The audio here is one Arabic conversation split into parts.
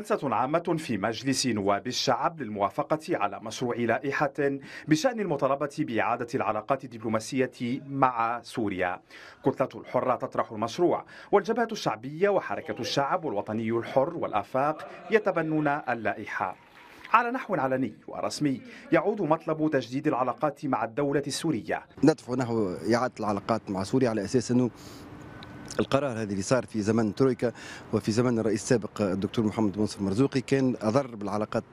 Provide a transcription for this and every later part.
جلسة عامة في مجلس نواب الشعب للموافقة على مشروع لائحة بشأن المطالبة بإعادة العلاقات الدبلوماسية مع سوريا. كتلة الحرة تطرح المشروع والجبهة الشعبية وحركة الشعب والوطني الحر والآفاق يتبنون اللائحة. على نحو علني ورسمي يعود مطلب تجديد العلاقات مع الدولة السورية ندفع نحو إعادة العلاقات مع سوريا على أساس أنه القرار هذه اللي صار في زمن ترويكا وفي زمن الرئيس السابق الدكتور محمد منصف مرزوقي كان اضر بالعلاقات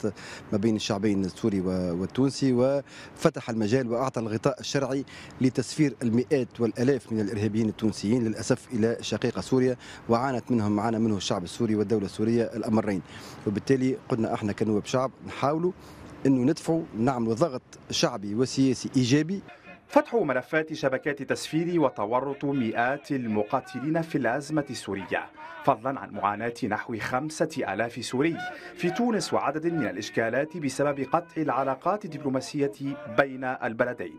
ما بين الشعبين السوري والتونسي وفتح المجال واعطى الغطاء الشرعي لتسفير المئات والالاف من الارهابيين التونسيين للاسف الى شقيقه سوريا وعانت منهم عانى منه الشعب السوري والدوله السوريه الامرين وبالتالي قلنا احنا كنواب شعب نحاولوا انه ندفعوا نعملوا ضغط شعبي وسياسي ايجابي فتح ملفات شبكات تسفير وتورط مئات المقاتلين في الأزمة السورية فضلا عن معاناة نحو خمسة آلاف سوري في تونس وعدد من الإشكالات بسبب قطع العلاقات الدبلوماسية بين البلدين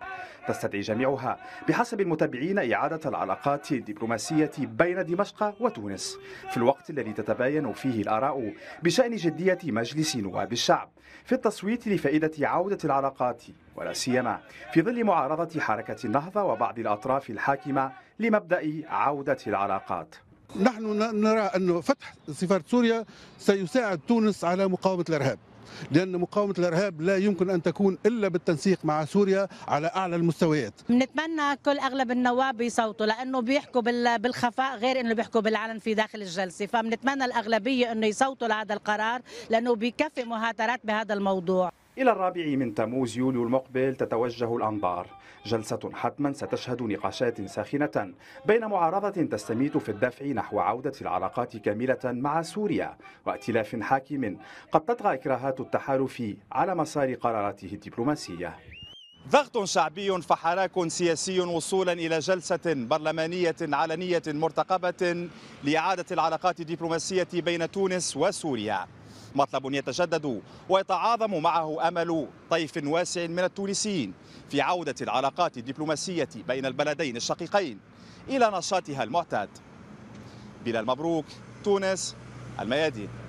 تستدعي جميعها بحسب المتابعين إعادة العلاقات الدبلوماسية بين دمشق وتونس في الوقت الذي تتباين فيه الآراء بشأن جدية مجلس نواب الشعب في التصويت لفائدة عودة العلاقات ولا سيما في ظل معارضة حركة النهضة وبعض الأطراف الحاكمة لمبدأ عودة العلاقات نحن نرى أن فتح سفارة سوريا سيساعد تونس على مقاومة الإرهاب لأن مقاومة الإرهاب لا يمكن أن تكون إلا بالتنسيق مع سوريا على أعلى المستويات نتمنى كل أغلب النواب يصوتوا لأنه بيحكوا بالخفاء غير أنه بيحكوا بالعلن في داخل الجلسة فبنتمنى الأغلبية أنه يصوتوا لهذا القرار لأنه بيكفي مهاترات بهذا الموضوع إلى الرابع من تموز يوليو المقبل تتوجه الأنظار جلسة حتما ستشهد نقاشات ساخنة بين معارضة تستميت في الدفع نحو عودة العلاقات كاملة مع سوريا وائتلاف حاكم قد تطغى إكراهات التحالف على مسار قراراته الدبلوماسية ضغط شعبي فحراك سياسي وصولا الى جلسه برلمانيه علنيه مرتقبه لاعاده العلاقات الدبلوماسيه بين تونس وسوريا مطلب يتجدد ويتعاظم معه امل طيف واسع من التونسيين في عوده العلاقات الدبلوماسيه بين البلدين الشقيقين الى نشاطها المعتاد بلال مبروك تونس الميادين